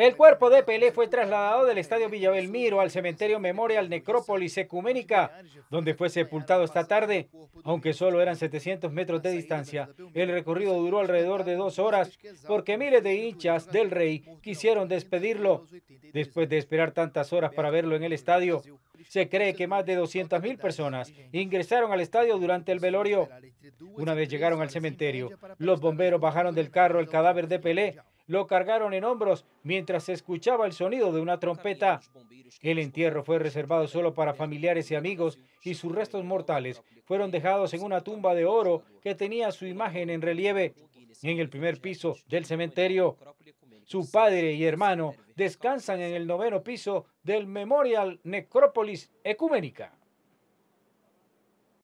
El cuerpo de Pelé fue trasladado del Estadio Villabelmiro al Cementerio Memorial Necrópolis Ecuménica, donde fue sepultado esta tarde. Aunque solo eran 700 metros de distancia, el recorrido duró alrededor de dos horas porque miles de hinchas del Rey quisieron despedirlo. Después de esperar tantas horas para verlo en el estadio, se cree que más de 200.000 personas ingresaron al estadio durante el velorio. Una vez llegaron al cementerio, los bomberos bajaron del carro el cadáver de Pelé lo cargaron en hombros mientras se escuchaba el sonido de una trompeta. El entierro fue reservado solo para familiares y amigos y sus restos mortales fueron dejados en una tumba de oro que tenía su imagen en relieve en el primer piso del cementerio. Su padre y hermano descansan en el noveno piso del Memorial Necrópolis Ecuménica.